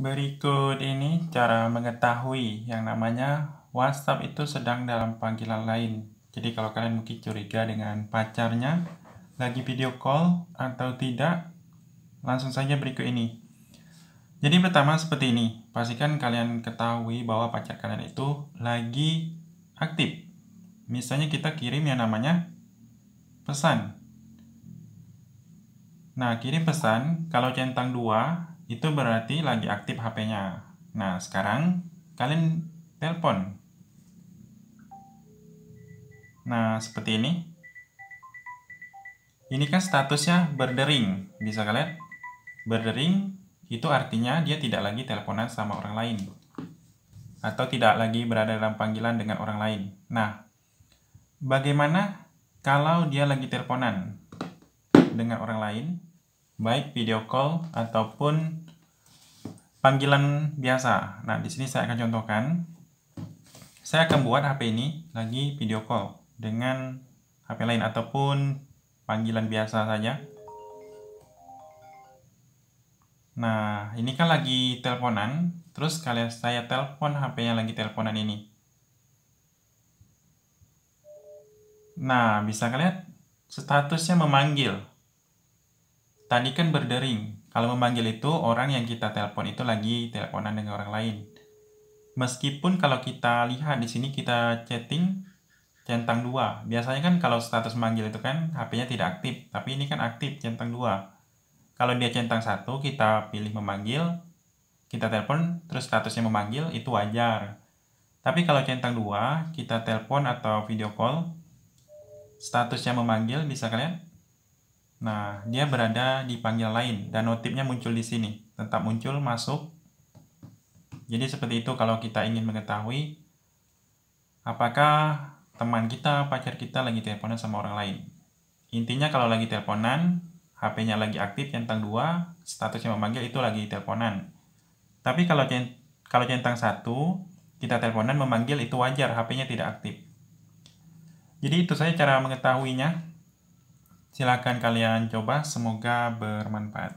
Berikut ini cara mengetahui yang namanya WhatsApp itu sedang dalam panggilan lain. Jadi kalau kalian mungkin curiga dengan pacarnya lagi video call atau tidak, langsung saja berikut ini. Jadi pertama seperti ini, pastikan kalian ketahui bahwa pacar kalian itu lagi aktif. Misalnya kita kirim yang namanya pesan. Nah, kirim pesan, kalau centang dua itu berarti lagi aktif HP-nya. Nah, sekarang kalian telepon. Nah, seperti ini. Ini kan statusnya berdering, bisa kalian? Berdering itu artinya dia tidak lagi teleponan sama orang lain. Atau tidak lagi berada dalam panggilan dengan orang lain. Nah, bagaimana kalau dia lagi teleponan dengan orang lain? baik video call ataupun panggilan biasa. Nah, di sini saya akan contohkan. Saya akan buat HP ini lagi video call dengan HP lain ataupun panggilan biasa saja. Nah, ini kan lagi teleponan, terus kalian saya telepon HP yang lagi teleponan ini. Nah, bisa kalian statusnya memanggil Tadi kan berdering. Kalau memanggil itu orang yang kita telepon itu lagi teleponan dengan orang lain. Meskipun kalau kita lihat di sini kita chatting centang dua. Biasanya kan kalau status memanggil itu kan HP-nya tidak aktif, tapi ini kan aktif centang dua. Kalau dia centang satu kita pilih memanggil, kita telepon terus statusnya memanggil itu wajar. Tapi kalau centang dua kita telepon atau video call statusnya memanggil bisa kalian Nah, dia berada di panggilan lain dan notifnya muncul di sini. Tetap muncul masuk. Jadi seperti itu kalau kita ingin mengetahui apakah teman kita, pacar kita lagi teleponan sama orang lain. Intinya kalau lagi teleponan, HP-nya lagi aktif centang 2, statusnya memanggil itu lagi teleponan. Tapi kalau cent kalau centang 1, kita teleponan memanggil itu wajar, HP-nya tidak aktif. Jadi itu saya cara mengetahuinya. Silakan kalian coba, semoga bermanfaat.